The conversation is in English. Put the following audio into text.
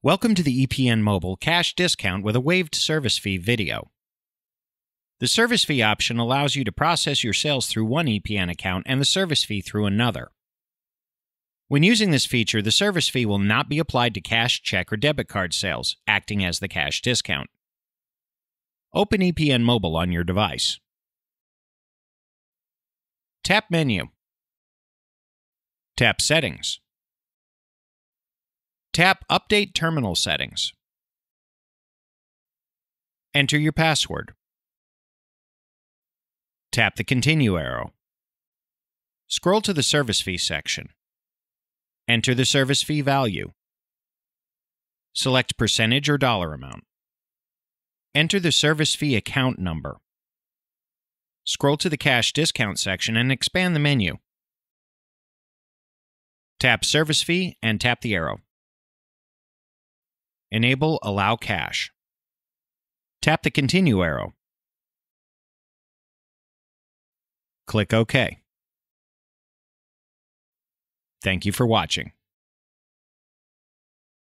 Welcome to the EPN Mobile Cash Discount with a Waived Service Fee video. The service fee option allows you to process your sales through one EPN account and the service fee through another. When using this feature, the service fee will not be applied to cash, check, or debit card sales, acting as the cash discount. Open EPN Mobile on your device. Tap Menu. Tap Settings. Tap Update Terminal Settings. Enter your password. Tap the Continue arrow. Scroll to the Service Fee section. Enter the service fee value. Select percentage or dollar amount. Enter the service fee account number. Scroll to the Cash Discount section and expand the menu. Tap Service Fee and tap the arrow. Enable Allow Cache. Tap the Continue arrow. Click OK. Thank you for watching.